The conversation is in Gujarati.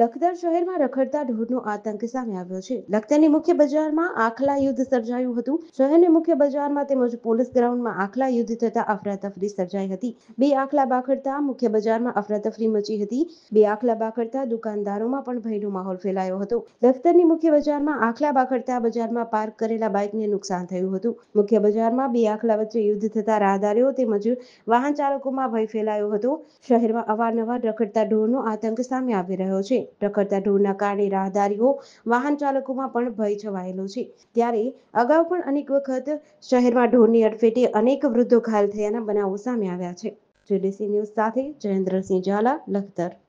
લખતર શહેરમાં રખડતા ઢોરનો આતંક સામે આવ્યો છે લખતરની મુખ્ય બજારમાં આખલા યુદ્ધ સર્જાયું હતું શહેરની મુખ્ય બજારમાં તેમજ પોલીસ ગ્રાઉન્ડમાં આખલા યુદ્ધ થતા અફરાતફરી સર્જાઈ હતી બે આખલા બાખડતા મુખ્ય બજારમાં અફરાતફરી મચી હતી બે આખલા બાખડતા દુકાનદારોમાં પણ ભયનો માહોલ ફેલાયો હતો લખતરની મુખ્ય બજારમાં આખલા બાખડતા બજારમાં પાર્ક કરેલા બાઇકને નુકસાન થયું હતું મુખ્ય બજારમાં બે આખલા વચ્ચે યુદ્ધ થતા રાહદારીઓ તેમજ વાહન ચાલકોમાં ભય ફેલાયો હતો શહેરમાં અવારનવાર રખડતા ઢોરનો આતંક સામે આવી રહ્યો છે છે રખડતા ઢોરના કારણે રાહદારીઓ વાહન ચાલકોમાં પણ ભય છવાયેલો છે ત્યારે અગાઉ પણ અનેક વખત શહેરમાં ઢોરની અડફેટે અનેક વૃદ્ધો ઘાયલ થયાના બનાવો સામે આવ્યા છે જેડીસી ન્યૂઝ સાથે જયેન્દ્રસિંહ ઝાલા લખતર